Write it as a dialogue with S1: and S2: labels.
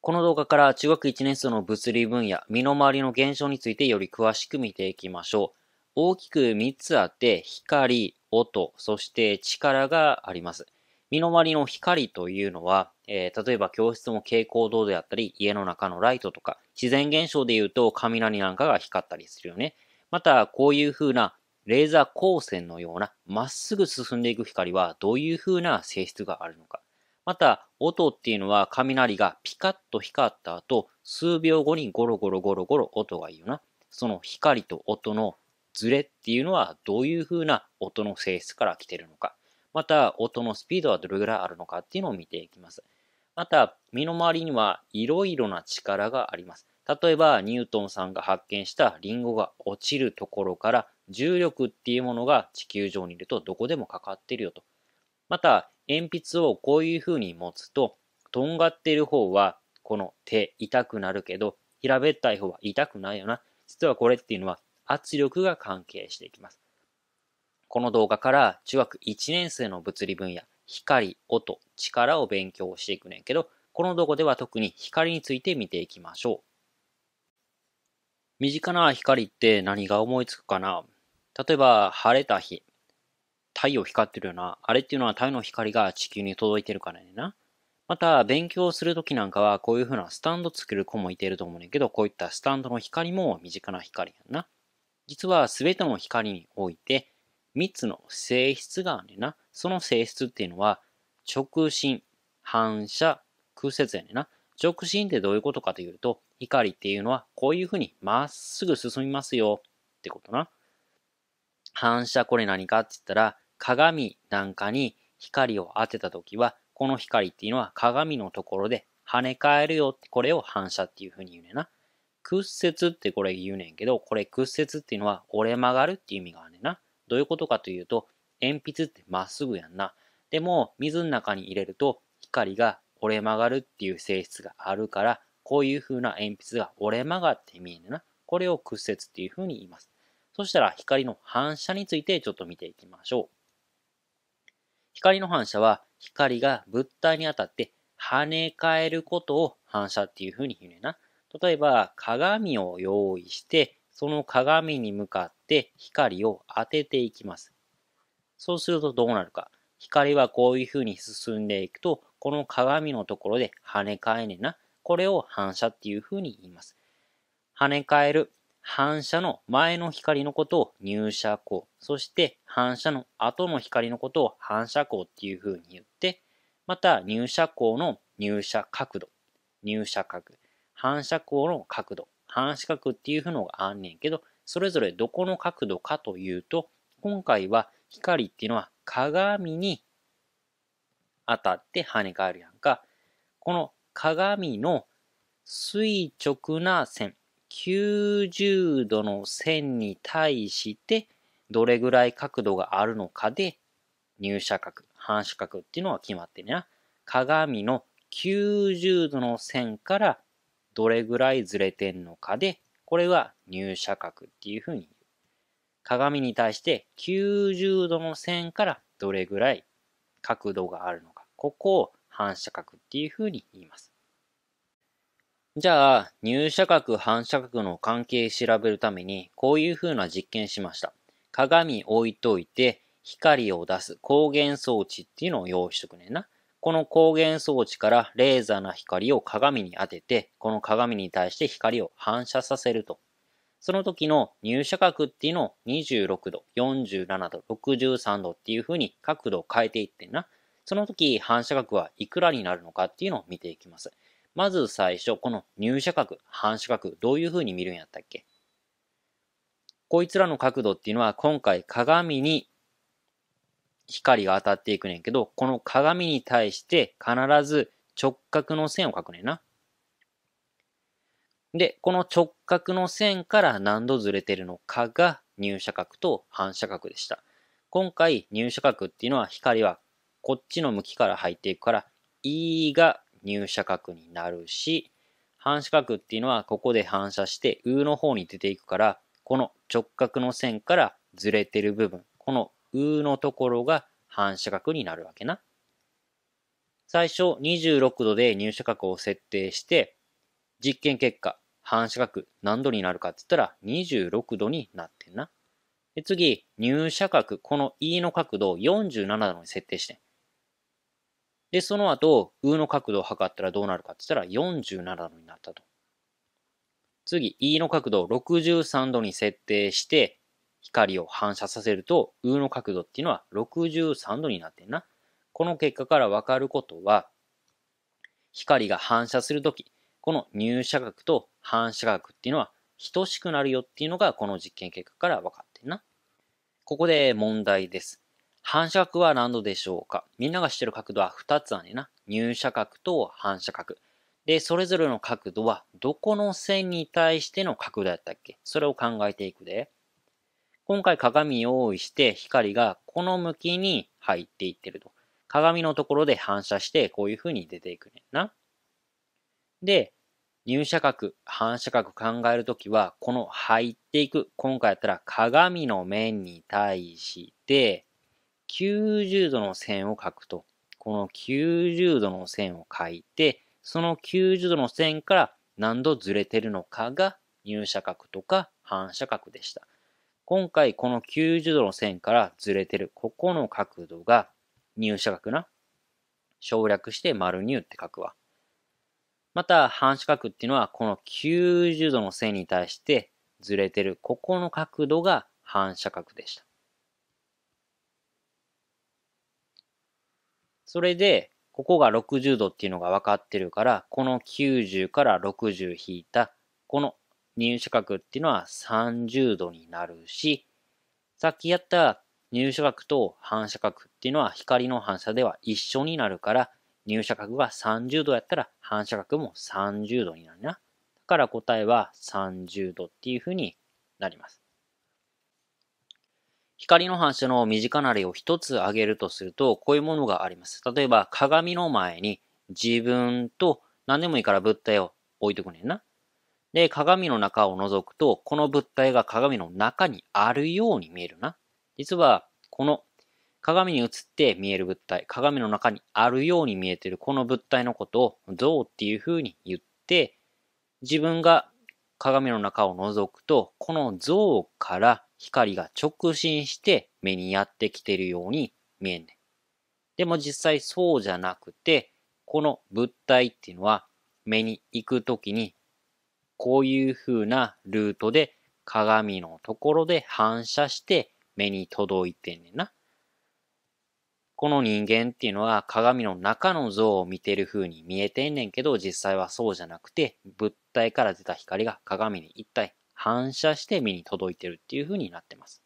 S1: この動画から中学1年生の物理分野、身の回りの現象についてより詳しく見ていきましょう。大きく3つあって、光、音、そして力があります。身の回りの光というのは、えー、例えば教室の蛍光灯であったり、家の中のライトとか、自然現象で言うと雷なんかが光ったりするよね。また、こういう風なレーザー光線のようなまっすぐ進んでいく光はどういう風な性質があるのか。また、音っていうのは雷がピカッと光った後、数秒後にゴロゴロゴロゴロ音がいいよな。その光と音のズレっていうのはどういう風な音の性質から来てるのか。また、音のスピードはどれぐらいあるのかっていうのを見ていきます。また、身の回りにはいろいろな力があります。例えば、ニュートンさんが発見したリンゴが落ちるところから重力っていうものが地球上にいるとどこでもかかってるよと。また、鉛筆をこういう風に持つと、とんがっている方は、この手痛くなるけど、平べったい方は痛くないよな。実はこれっていうのは圧力が関係していきます。この動画から中学1年生の物理分野、光、音、力を勉強していくねんけど、この動画では特に光について見ていきましょう。身近な光って何が思いつくかな例えば晴れた日、太陽光ってるよな。あれっていうのは太陽の光が地球に届いてるからねな。また、勉強するときなんかは、こういう風なスタンド作る子もいてると思うねんけど、こういったスタンドの光も身近な光やんな。実は、すべての光において、3つの性質があるねんな。その性質っていうのは、直進、反射、空接やねんな。直進ってどういうことかというと、光っていうのは、こういう風にまっすぐ進みますよってことな。反射これ何かって言ったら、鏡なんかに光を当てた時は、この光っていうのは鏡のところで跳ね返るよって、これを反射っていう風に言うねんな。屈折ってこれ言うねんけど、これ屈折っていうのは折れ曲がるっていう意味があるねんな。どういうことかというと、鉛筆ってまっすぐやんな。でも、水の中に入れると光が折れ曲がるっていう性質があるから、こういう風な鉛筆が折れ曲がって見えるな。これを屈折っていう風に言います。そしたら光の反射についてちょっと見ていきましょう。光の反射は光が物体に当たって跳ね返ることを反射っていう風に言うねな。例えば鏡を用意して、その鏡に向かって光を当てていきます。そうするとどうなるか。光はこういう風に進んでいくと、この鏡のところで跳ね返ねな。これを反射っていう風に言います。跳ね返る、反射の前の光のことを入射光、そして反射の後の光のことを反射光っていう風に言って、また入射光の入射角度、入射角、反射光の角度、反射角っていう風のがあんねんけど、それぞれどこの角度かというと、今回は光っていうのは鏡に当たって跳ね返るやんか。この鏡の垂直な線、90度の線に対してどれぐらい角度があるのかで入射角、反射角っていうのは決まってね。鏡の90度の線からどれぐらいずれてんのかで、これは入射角っていうふうに言う。鏡に対して90度の線からどれぐらい角度があるのか。ここを反射角っていうふうに言います。じゃあ、入射角、反射角の関係調べるために、こういう風な実験しました。鏡置いといて、光を出す光源装置っていうのを用意しとくねんな。この光源装置からレーザーな光を鏡に当てて、この鏡に対して光を反射させると。その時の入射角っていうのを26度、47度、63度っていう風に角度を変えていってんな。その時反射角はいくらになるのかっていうのを見ていきます。まず最初、この入射角、反射角、どういう風に見るんやったっけこいつらの角度っていうのは今回鏡に光が当たっていくねんけど、この鏡に対して必ず直角の線を書くねんな。で、この直角の線から何度ずれてるのかが入射角と反射角でした。今回入射角っていうのは光はこっちの向きから入っていくから E が入射角になるし、反射角っていうのはここで反射して上の方に出ていくから、この直角の線からずれてる部分、このうのところが反射角になるわけな。最初26度で入射角を設定して、実験結果、反射角何度になるかって言ったら26度になってんな。で次、入射角、この E の角度を47度に設定してん。で、その後、ーの角度を測ったらどうなるかって言ったら47度になったと。次、E の角度を63度に設定して、光を反射させると、ーの角度っていうのは63度になってんな。この結果からわかることは、光が反射するとき、この入射角と反射角っていうのは等しくなるよっていうのがこの実験結果からわかってんな。ここで問題です。反射角は何度でしょうかみんなが知ってる角度は2つあねな。入射角と反射角。で、それぞれの角度はどこの線に対しての角度やったっけそれを考えていくで。今回鏡を用意して光がこの向きに入っていってると。鏡のところで反射してこういう風に出ていくねんな。で、入射角、反射角考えるときは、この入っていく、今回やったら鏡の面に対して、90度の線を書くと、この90度の線を書いて、その90度の線から何度ずれてるのかが入射角とか反射角でした。今回この90度の線からずれてるここの角度が入射角な。省略して丸入って書くわ。また反射角っていうのはこの90度の線に対してずれてるここの角度が反射角でした。それで、ここが60度っていうのが分かってるから、この90から60引いた、この入射角っていうのは30度になるし、さっきやった入射角と反射角っていうのは光の反射では一緒になるから、入射角が30度やったら反射角も30度になるな。だから答えは30度っていうふうになります。光の反射の身近な例を一つ挙げるとすると、こういうものがあります。例えば、鏡の前に自分と何でもいいから物体を置いとくねんな。で、鏡の中を覗くと、この物体が鏡の中にあるように見えるな。実は、この鏡に映って見える物体、鏡の中にあるように見えているこの物体のことを像っていう風に言って、自分が鏡の中を覗くと、この像から光が直進して目にやってきてるように見えんねん。でも実際そうじゃなくて、この物体っていうのは目に行くときに、こういう風なルートで鏡のところで反射して目に届いてんねんな。この人間っていうのは鏡の中の像を見てる風に見えてんねんけど、実際はそうじゃなくて、物体から出た光が鏡に一体反射して目に届いてるっていう風になってます。